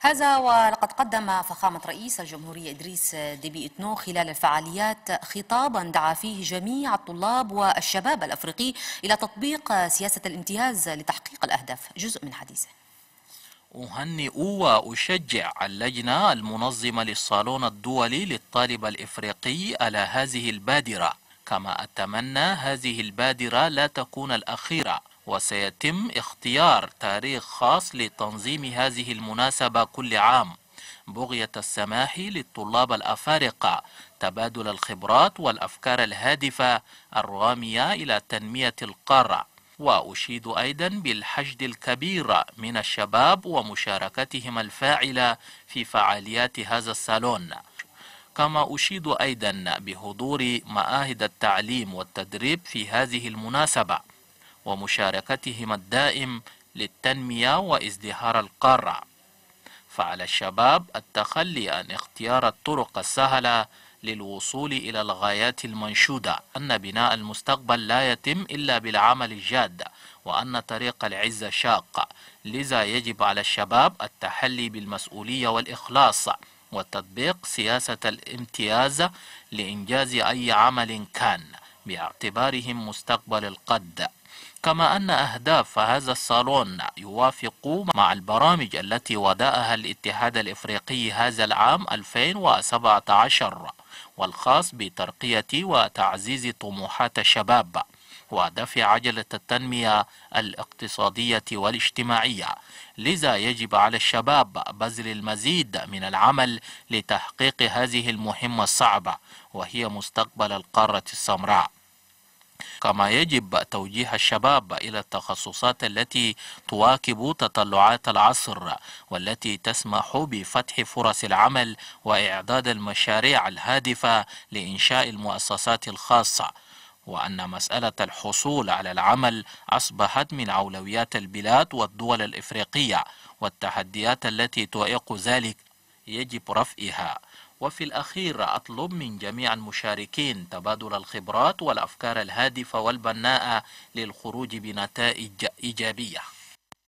هذا ولقد قدم فخامة رئيس الجمهورية إدريس ديبي إتنو خلال الفعاليات خطابا دعا فيه جميع الطلاب والشباب الأفريقي إلى تطبيق سياسة الامتياز لتحقيق الأهداف جزء من حديثه أهنئ وأشجع اللجنة المنظمة للصالون الدولي للطالب الإفريقي على هذه البادرة كما أتمنى هذه البادرة لا تكون الأخيرة وسيتم اختيار تاريخ خاص لتنظيم هذه المناسبة كل عام بغية السماح للطلاب الأفارقة تبادل الخبرات والأفكار الهادفة الرامية إلى تنمية القارة وأشيد أيضا بالحشد الكبير من الشباب ومشاركتهم الفاعلة في فعاليات هذا الصالون كما أشيد أيضا بحضور معاهد التعليم والتدريب في هذه المناسبة ومشاركتهم الدائم للتنمية وازدهار القارة فعلى الشباب التخلي عن اختيار الطرق السهلة للوصول إلى الغايات المنشودة أن بناء المستقبل لا يتم إلا بالعمل الجاد وأن طريق العزة شاق لذا يجب على الشباب التحلي بالمسؤولية والإخلاص وتطبيق سياسة الامتياز لإنجاز أي عمل كان باعتبارهم مستقبل القد كما أن أهداف هذا الصالون يوافق مع البرامج التي وضعها الاتحاد الإفريقي هذا العام 2017 والخاص بترقية وتعزيز طموحات الشباب ودفع عجلة التنمية الاقتصادية والاجتماعية لذا يجب على الشباب بذل المزيد من العمل لتحقيق هذه المهمة الصعبة وهي مستقبل القارة السمراء كما يجب توجيه الشباب إلى التخصصات التي تواكب تطلعات العصر والتي تسمح بفتح فرص العمل وإعداد المشاريع الهادفة لإنشاء المؤسسات الخاصة وأن مسألة الحصول على العمل أصبحت من أولويات البلاد والدول الإفريقية والتحديات التي توئق ذلك يجب رفعها وفي الأخير أطلب من جميع المشاركين تبادل الخبرات والأفكار الهادفة والبناءة للخروج بنتائج إيجابية